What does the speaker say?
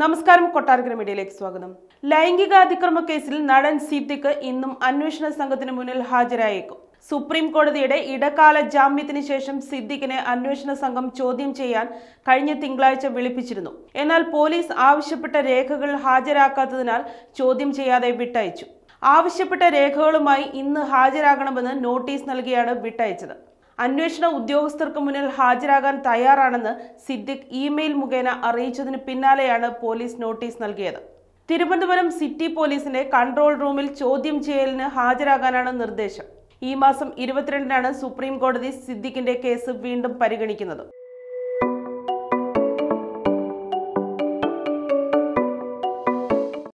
നമസ്കാരം കൊട്ടാരക്കര മീഡിയയിലേക്ക് സ്വാഗതം ലൈംഗിക അതിക്രമ കേസിൽ നടൻ സിദ്ദിഖ് ഇന്നും അന്വേഷണ സംഘത്തിന് മുന്നിൽ ഹാജരായേക്കും സുപ്രീം കോടതിയുടെ ഇടക്കാല ജാമ്യത്തിന് ശേഷം സിദ്ദിഖിനെ അന്വേഷണ സംഘം ചോദ്യം ചെയ്യാൻ കഴിഞ്ഞ തിങ്കളാഴ്ച വിളിപ്പിച്ചിരുന്നു എന്നാൽ പോലീസ് ആവശ്യപ്പെട്ട രേഖകൾ ഹാജരാക്കാത്തതിനാൽ ചോദ്യം ചെയ്യാതെ വിട്ടയച്ചു ആവശ്യപ്പെട്ട രേഖകളുമായി ഇന്ന് ഹാജരാകണമെന്ന് നോട്ടീസ് നൽകിയാണ് വിട്ടയച്ചത് അന്വേഷണ ഉദ്യോഗസ്ഥർക്ക് മുന്നിൽ ഹാജരാകാൻ തയ്യാറാണെന്ന് സിദ്ദിഖ് ഇമെയിൽ മുഖേന അറിയിച്ചതിന് പിന്നാലെയാണ് പോലീസ് നോട്ടീസ് നൽകിയത് തിരുവനന്തപുരം സിറ്റി പോലീസിന്റെ കൺട്രോൾ റൂമിൽ ചോദ്യം ചെയ്യലിന് ഹാജരാകാനാണ് നിർദ്ദേശം ഈ മാസം ഇരുപത്തിരണ്ടിനാണ് സുപ്രീം കോടതി സിദ്ദിഖിന്റെ കേസ് വീണ്ടും പരിഗണിക്കുന്നത്